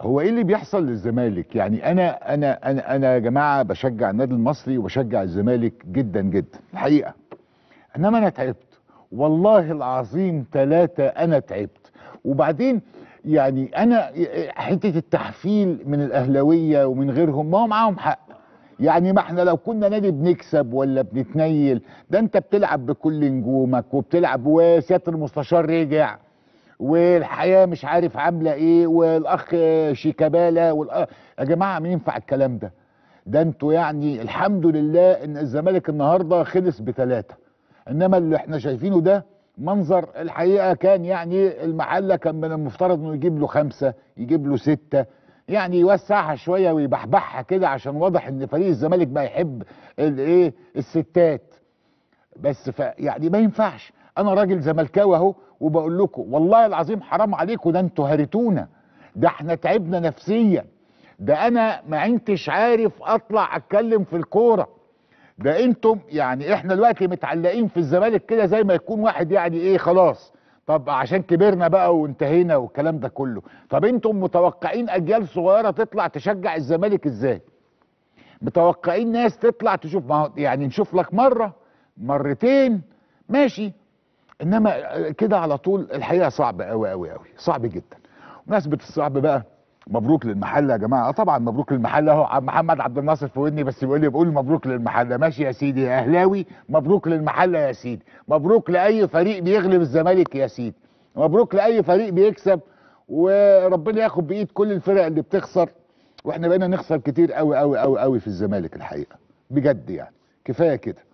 هو ايه اللي بيحصل للزمالك يعني انا انا انا انا يا جماعه بشجع النادي المصري وبشجع الزمالك جدا جدا الحقيقه انما انا تعبت والله العظيم ثلاثة انا تعبت وبعدين يعني انا حته التحفيل من الاهلاويه ومن غيرهم ما هو معاهم حق يعني ما احنا لو كنا نادي بنكسب ولا بنتنيل ده انت بتلعب بكل نجومك وبتلعب وسياده المستشار رجع والحياه مش عارف عامله ايه والاخ شيكابالا والأخ... يا جماعه ما ينفع الكلام ده ده انتوا يعني الحمد لله ان الزمالك النهارده خلص بثلاثه انما اللي احنا شايفينه ده منظر الحقيقه كان يعني المحله كان من المفترض انه يجيب له خمسه يجيب له سته يعني يوسعها شويه ويبحبحها كده عشان واضح ان فريق الزمالك بقى يحب الايه الستات بس يعني ما ينفعش انا راجل زملكاوي اهو وبقول لكم والله العظيم حرام عليكم ده انتوا هرتونا ده احنا تعبنا نفسيا ده انا ما عنتش عارف اطلع اتكلم في الكوره ده انتم يعني احنا دلوقتي متعلقين في الزمالك كده زي ما يكون واحد يعني ايه خلاص طب عشان كبرنا بقى وانتهينا والكلام ده كله طب انتم متوقعين اجيال صغيره تطلع تشجع الزمالك ازاي متوقعين ناس تطلع تشوف ما يعني نشوف لك مره مرتين ماشي انما كده على طول الحقيقه صعب قوي قوي قوي صعب جدا مناسبه الصعب بقى مبروك للمحله يا جماعه آه طبعا مبروك للمحله اهو محمد عبد الناصر في ودني بس بيقول لي بقول مبروك للمحله ماشي يا سيدي يا اهلاوي مبروك للمحله يا سيدي مبروك لاي فريق بيغلب الزمالك يا سيدي مبروك لاي فريق بيكسب وربنا ياخد بايد كل الفرق اللي بتخسر واحنا بقينا نخسر كتير قوي قوي قوي قوي في الزمالك الحقيقه بجد يعني كفايه كده